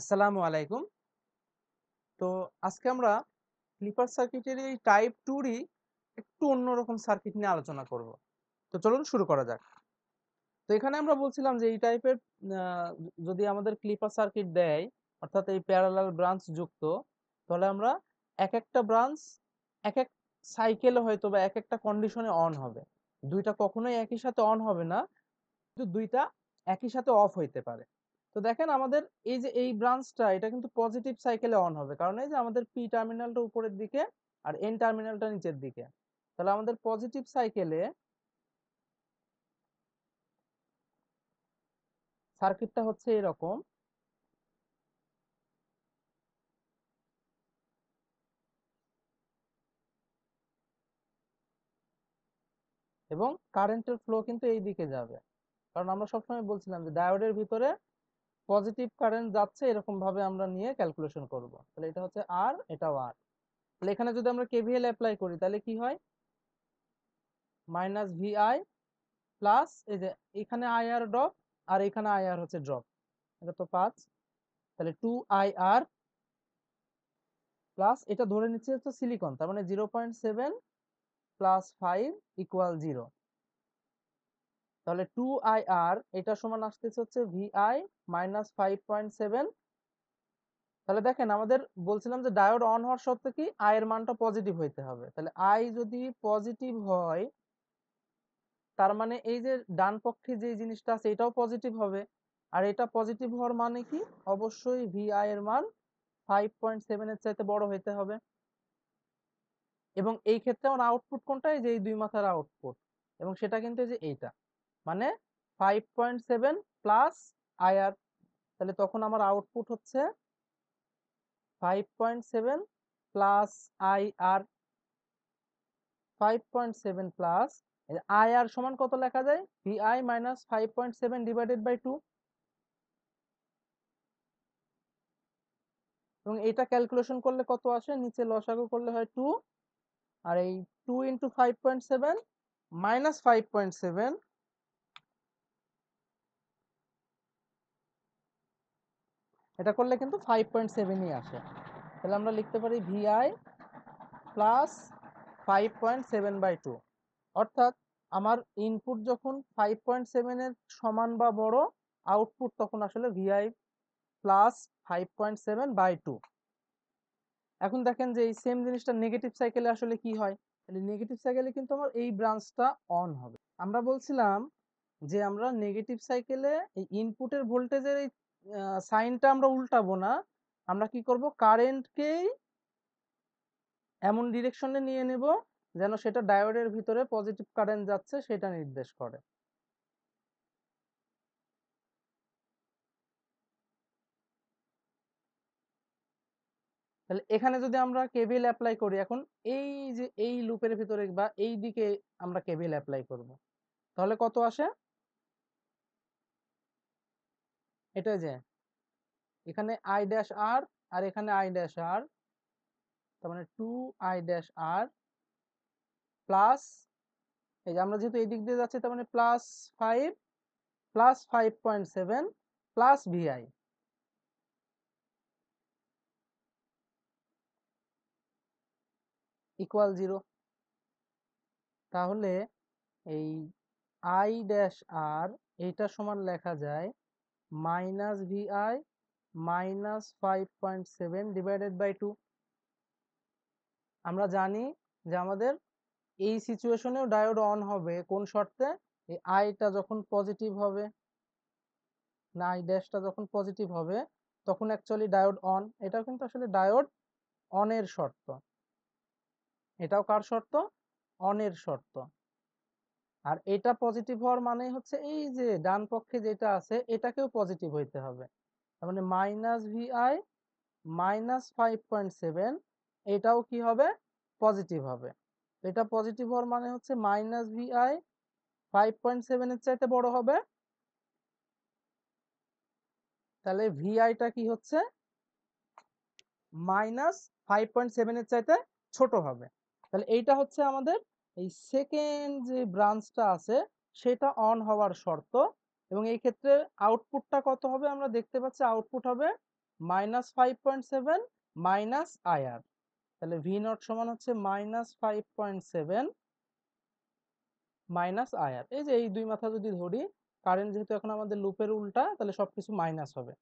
আসসালামু আলাইকুম তো আজকে আমরা ফ্লিপার সার্কিটের এই টাইপ টুরই একটু অন্যরকম সার্কিট নিয়ে আলোচনা করব তো চলুন শুরু করা যাক তো এখানে আমরা বলছিলাম যে এই টাইপের যদি আমাদের ক্লিপার সার্কিট দেয় অর্থাৎ এই প্যারালাল ব্রাঞ্চ যুক্ত তাহলে আমরা এক একটা ব্রাঞ্চ এক এক সাইকেলে হয়তো বা এক একটা কন্ডিশনে অন হবে দুইটা কখনোই একই সাথে অন হবে না কিন্তু দুইটা একই সাথে অফ হইতে পারে তো দেখেন আমাদের এই যে এই ব্রাঞ্চটা এটা কিন্তু পজিটিভ সাইকেলে অন হবে কারণ এই যে আমাদের পি টার্মিনালটা উপরের দিকে আর এন টার্মিনালটা নিচের দিকে তাহলে আমাদের পজিটিভ সাইকেলে সার্কিটটা হচ্ছে এরকম এবং কারেন্টের ফ্লো কিন্তু এই দিকে যাবে কারণ আমরা সবসময় বলছিলাম যে ডায়োডের ভিতরে পজিটিভ কারেন্ট যাচ্ছে এরকম ভাবে আমরা নিয়ে ক্যালকুলেশন করব তাহলে এটা হচ্ছে আর এটাও আর তাহলে এখানে যদি আমরা কেভিএল অ্যাপ্লাই করি তাহলে কি হয় মাইনাস ভি আই প্লাস এই যে এখানে আই আর ড্রপ আর এখানে আই আর হচ্ছে ড্রপ এটা তো পাঁচ তাহলে টু আই আর প্লাস এটা ধরে নিচ্ছে হচ্ছে সিলিকন তার মানে zero point seven plus five equal zero তাহলে 2ir এটা সমান আসতেছে হচ্ছে vi 5.7 তাহলে দেখেন আমাদের বলছিলাম যে ডায়োড অন হওয়ার সত্ত্বে কি i এর মানটা পজিটিভ হইতে হবে তাহলে i যদি পজিটিভ হয় তার মানে এই যে ডান পক্ষে যে জিনিসটা আছে এটাও পজিটিভ হবে আর এটা পজিটিভ হওয়ার মানে কি অবশ্যই vi এর মান 5.7 এর চাইতে বড় হইতে হবে এবং এই ক্ষেত্রে আমার আউটপুট কোনটা এই যে এই দুই মাথার আউটপুট এবং সেটা কিন্তু এই যে এইটা মানে five point seven plus I R তাহলে তখন আমার আউটপুট হচ্ছে five point seven plus I R five point seven plus I R সমান কত লেখা যায় V I minus five point seven divided by two এবং এটা ক্যালকুলেশন করলে কত আসে নিচে লসাগু করলে হয় টু আর এই two into five point seven minus five point seven এটা করলে কিন্তু ফাইভ পয়েন্ট সেভেনই আসে তাহলে আমরা লিখতে পারি V I plus five point seven by two অর্থাৎ আমার ইনপুট যখন ফাইভ পয়েন্ট সেভেনের সমান বা বড় আউটপুট তখন আসলে V I plus five point seven by two এখন দেখেন যে এই সেম জিনিসটা নেগেটিভ সাইকেলে আসলে কি হয় তাহলে নেগেটিভ সাইকেলে কিন্তু আমার এই ব্রাঞ্চটা অন হবে আমরা বলছিলাম যে আমরা নেগেটিভ সাইকেলে এই ইনপুটের ভোল্টেজের এই সাইনটা আমরা উল্টাবো না আমরা কি করব কারেন্টকেই এমন ডিরেকশনে নিয়ে নেব যেন সেটা ডায়োডের ভিতরে পজিটিভ কারেন্ট যাচ্ছে সেটা নির্দেশ করে তাহলে এখানে যদি আমরা কেবিল অ্যাপ্লাই করি এখন এই যে এই লুপের ভিতরে বা এই দিকে আমরা কেবিল অ্যাপ্লাই করব তাহলে কত আসে এটা যে এখানে আই ড্যাশ আর আর এখানে আই ড্যাশ আর তার মানে two I dash R plus এই যে আমরা যেহেতু এই দিক দিয়ে যাচ্ছি তার মানে plus five plus five point seven plus V I equal zero তাহলে এই আই ড্যাশ আর এইটা সমান লেখা যায় minus VI minus 5.7 divided by 2 আমরা জানি যে আমাদের এই সিচুয়েশনেও ডায়োড অন হবে কোন শর্তে এই আইটা যখন পজিটিভ হবে না আই ড্যাশটা যখন পজিটিভ হবে তখন অ্যাকচুয়ালি ডায়োড অন এটাও কিন্তু আসলে ডায়োড অনের শর্ত এটাও কার শর্ত অনের শর্ত আর এটা পজিটিভ হওয়ার মানে হচ্ছে এই যে ডান পক্ষে যেটা আছে এটাকেও পজিটিভ হইতে হবে তার মানে minus V I minus five point seven এটাও কি হবে পজিটিভ হবে এটা পজিটিভ হওয়ার মানে হচ্ছে মাইনাস ভিআই ফাইভ পয়েন্ট সেভেনের চাইতে বড় হবে তাহলে ভিআইটা কি হচ্ছে মাইনাস ফাইভ পয়েন্ট সেভেনের চাইতে ছোট হবে তাহলে এইটা হচ্ছে আমাদের এই সেকেন্ড যে ব্রাঞ্চটা আছে সেটা অন হওয়ার শর্ত এবং এই ক্ষেত্রে আউটপুটটা কত হবে আমরা দেখতে পাচ্ছি আউটপুট হবে minus five point seven minus I R তাহলে ভি নট সমান হচ্ছে minus five point seven minus I R এই যে এই দুই মাথা যদি ধরি কারেন্ট যেহেতু এখন আমাদের লুপের উল্টা তাহলে সব কিছু মাইনাস হবে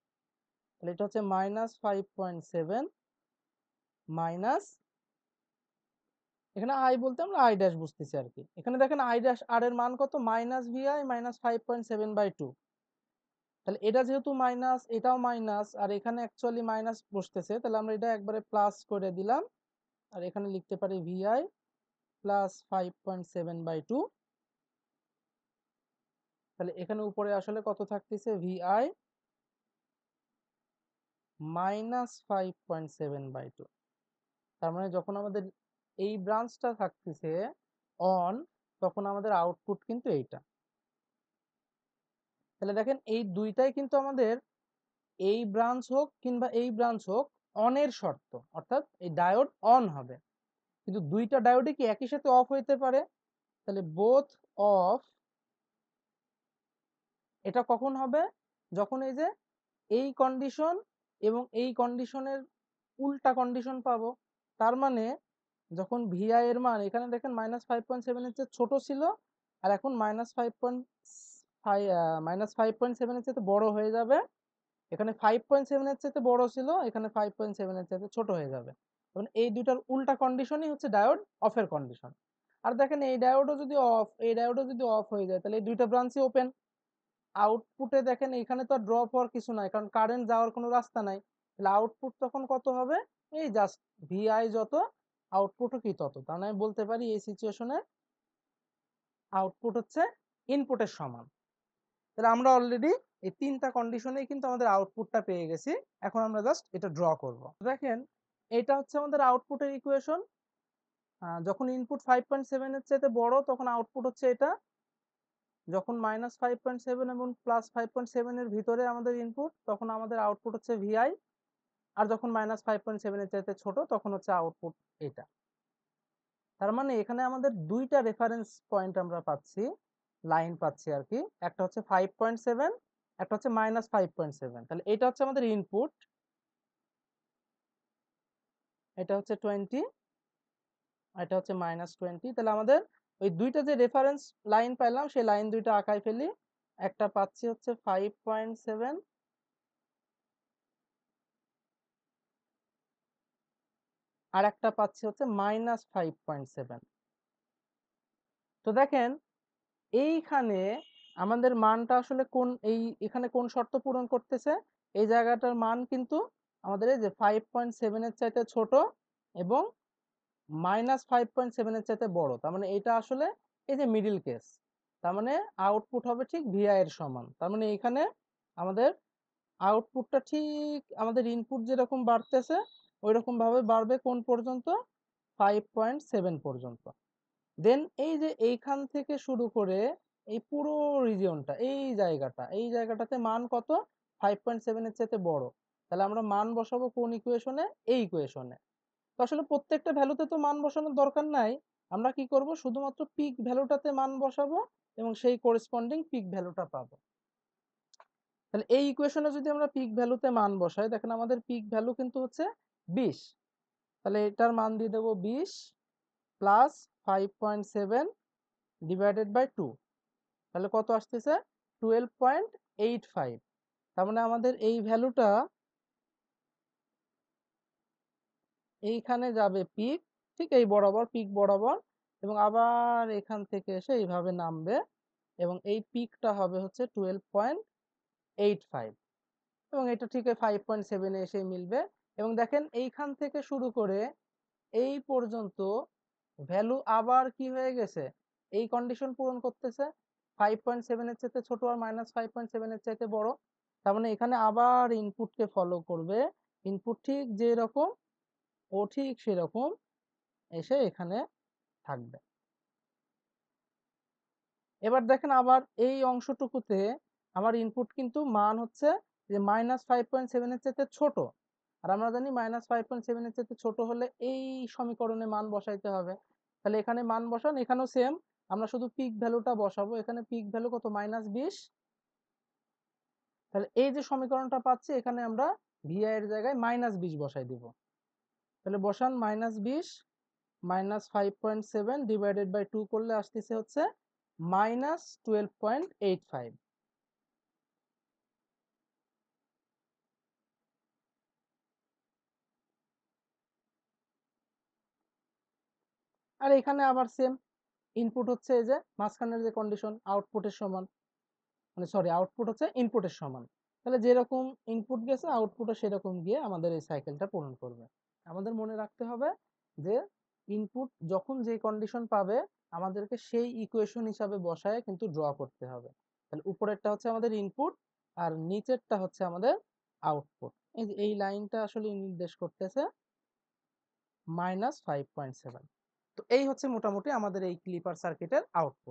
তাহলে এটা হচ্ছে minus five point seven minus এখানে আই বলতে আমরা আই ড্যাশ বুঝতেছি আর কি এখানে দেখেন আই ড্যাশ আর এর মান কত minus V I minus five point seven by two তাহলে এটা যেহেতু মাইনাস এটাও মাইনাস আর এখানে অ্যাকচুয়ালি মাইনাস বসতেছে তাহলে আমরা এটা একবারে প্লাস করে দিলাম আর এখানে লিখতে পারি V I plus five point seven by two তাহলে এখানে উপরে আসলে কত থাকতেছে V I minus five point seven by two তার মানে যখন আমাদের এই ব্রাঞ্চটা থাকতেছে অন তখন আমাদের আউটপুট কিন্তু এইটা তাহলে দেখেন এই দুইটাই কিন্তু আমাদের এই ব্রাঞ্চ হোক কিংবা এই ব্রাঞ্চ হোক অনের শর্ত অর্থাৎ এই ডায়োড অন হবে কিন্তু দুইটা ডায়োডই কি একই সাথে অফ হইতে পারে তাহলে বোথ অফ এটা কখন হবে যখন এই যে এই কন্ডিশন এবং এই কন্ডিশনের উল্টা কন্ডিশন পাবো তার মানে যখন ভিআই এর মান এখানে দেখেন মাইনাস ফাইভ পয়েন্ট সেভেনের চেয়ে ছোটো ছিল আর এখন minus five point five minus five point সেভেনের চেয়ে বড় হয়ে যাবে এখানে ফাইভ পয়েন্ট সেভেনের চেয়ে বড় ছিল এখানে ফাইভ পয়েন্ট সেভেনের চেয়ে ছোট হয়ে যাবে তখন এই দুটার উল্টা কন্ডিশনই হচ্ছে ডায়োড অফের কন্ডিশন আর দেখেন এই ডায়োডও যদি অফ এই ডায়োডও যদি অফ হয়ে যায় তাহলে এই দুইটা ব্রাঞ্চই ওপেন আউটপুটে দেখেন এখানে তো আর ড্রপ হওয়ার কিছু নাই কারণ কারেন্ট যাওয়ার কোনো রাস্তা নাই তাহলে আউটপুট তখন কত হবে এই জাস্ট ভিআই যত আউটপুটও কি তত তাহলে মানে আমি বলতে পারি এই সিচুয়েশনে আউটপুট হচ্ছে ইনপুটের সমান তাহলে আমরা অলরেডি এই তিনটা কন্ডিশনেই কিন্তু আমাদের আউটপুটটা পেয়ে গেছি এখন আমরা জাস্ট এটা ড্র করব দেখেন এটা হচ্ছে আমাদের আউটপুটের ইকুয়েশন যখন ইনপুট ফাইভ পয়েন্ট সেভেনের চাইতে বড় তখন আউটপুট হচ্ছে এটা যখন মাইনাস ফাইভ পয়েন্ট সেভেন এবং প্লাস ফাইভ পয়েন্ট সেভেনের ভিতরে আমাদের ইনপুট তখন আমাদের আউটপুট হচ্ছে ভিআই আর যখন মাইনাস ফাইভ পয়েন্ট সেভেনের চাইতে ছোটো তখন হচ্ছে আউটপুট এটা তার মানে এখানে আমাদের দুইটা রেফারেন্স পয়েন্ট আমরা পাচ্ছি লাইন পাচ্ছি আর কি একটা হচ্ছে ফাইভ পয়েন্ট সেভেন একটা হচ্ছে মাইনাস ফাইভ পয়েন্ট সেভেন তাহলে এটা হচ্ছে আমাদের ইনপুট এটা হচ্ছে টোয়েন্টি এটা হচ্ছে মাইনাস টোয়েন্টি তাহলে আমাদের ওই দুইটা যে রেফারেন্স লাইন পাইলাম সেই লাইন দুইটা আঁকায় ফেলি একটা পাচ্ছি হচ্ছে ফাইভ পয়েন্ট সেভেন আর একটা পাচ্ছি হচ্ছে মাইনাস ফাইভ পয়েন্ট সেভেন তো দেখেন এইখানে আমাদের মানটা আসলে কোন এই এখানে কোন শর্ত পূরণ করতেছে এই জায়গাটার মান কিন্তু আমাদের এই যে ফাইভ পয়েন্ট সেভেনের চাইতে ছোট এবং মাইনাস ফাইভ পয়েন্ট সেভেনের চাইতে বড় তার মানে এটা আসলে এই যে মিডিল কেস তার মানে আউটপুট হবে ঠিক ভিআই এর সমান তার মানে এখানে আমাদের আউটপুটটা ঠিক আমাদের ইনপুট যেরকম বাড়তেছে ওই ভাবে বাড়বে কোন পর্যন্ত ফাইভ পয়েন্ট সেভেন পর্যন্ত দেন এই যে এইখান থেকে শুরু করে এই পুরো রিজিয়নটা এই জায়গাটা এই জায়গাটাতে মান কত ফাইভ পয়েন্ট সেভেনের চেয়ে বড় তাহলে আমরা মান বসাবো কোন ইকুয়েশনে এই ইকুয়েশনে তো আসলে প্রত্যেকটা ভ্যালুতে তো মান বসানোর দরকার নাই আমরা কি করব শুধুমাত্র পিক ভ্যালুটাতে মান বসাবো এবং সেই করেসপন্ডিং পিক ভ্যালুটা পাবো তাহলে এই ইকুয়েশনে যদি আমরা পিক ভ্যালুতে মান বসাই দেখেন আমাদের পিক ভ্যালু কিন্তু হচ্ছে বিশ তাহলে এটার মান দিয়ে দেবো বিশ plus five point seven divided by two তাহলে কত আসতেছে টুয়েলভ পয়েন্ট এইট ফাইভ তার মানে আমাদের এই ভ্যালুটা এইখানে যাবে পিক ঠিক এই বরাবর পিক বরাবর এবং আবার এখান থেকে এসে এইভাবে নামবে এবং এই পিকটা হবে হচ্ছে টুয়েলভ পয়েন্ট এইট ফাইভ এবং এটা ঠিক ফাইভ পয়েন্ট সেভেনে এসে মিলবে এবং দেখেন এইখান থেকে শুরু করে এই পর্যন্ত ভ্যালু আবার কি হয়ে গেছে এই কন্ডিশন পূরণ করতেছে ফাইভ পয়েন্ট সেভেনের চাইতে ছোট আর মাইনাস ফাইভ পয়েন্ট সেভেনের চাইতে বড় তার মানে এখানে আবার ইনপুটকে ফলো করবে ইনপুট ঠিক যেরকম ও ঠিক সেরকম এসে এখানে থাকবে এবার দেখেন আবার এই অংশটুকুতে আমার ইনপুট কিন্তু মান হচ্ছে যে মাইনাস ফাইভ পয়েন্ট সেভেনের চাইতে ছোট আর আমরা জানি মাইনাস ফাইভ পয়েন্ট সেভেনের চাইতে ছোটো হলে এই সমীকরণে মান বসাইতে হবে তাহলে এখানে মান বসান এখানেও সেম আমরা শুধু পিক ভ্যালুটা বসাবো এখানে পিক ভ্যালু কত মাইনাস বিশ তাহলে এই যে সমীকরণটা পাচ্ছি এখানে আমরা ভিআই এর জায়গায় মাইনাস বিশ বসাই দিব তাহলে বসান মাইনাস বিশ minus five point seven divided by two করলে আসতেছে হচ্ছে minus twelve point eight five আর এখানে আবার সেম ইনপুট হচ্ছে এই যে মাঝখানের যে কন্ডিশন আউটপুটের সমান মানে সরি আউটপুট হচ্ছে ইনপুটের সমান তাহলে যেরকম ইনপুট গেছে আউটপুটও সেরকম গিয়ে আমাদের এই সাইকেলটা পূরণ করবে আমাদের মনে রাখতে হবে যে ইনপুট যখন যে কন্ডিশন পাবে আমাদেরকে সেই ইকুয়েশন হিসাবে বসায় কিন্তু ড্র করতে হবে তাহলে উপরেরটা হচ্ছে আমাদের ইনপুট আর নিচেরটা হচ্ছে আমাদের আউটপুট এই লাইনটা আসলে নির্দেশ করতেছে মাইনাস ফাইভ পয়েন্ট সেভেন তো এই হচ্ছে মোটামুটি আমাদের এই ক্লিপার সার্কিটের আউটপুট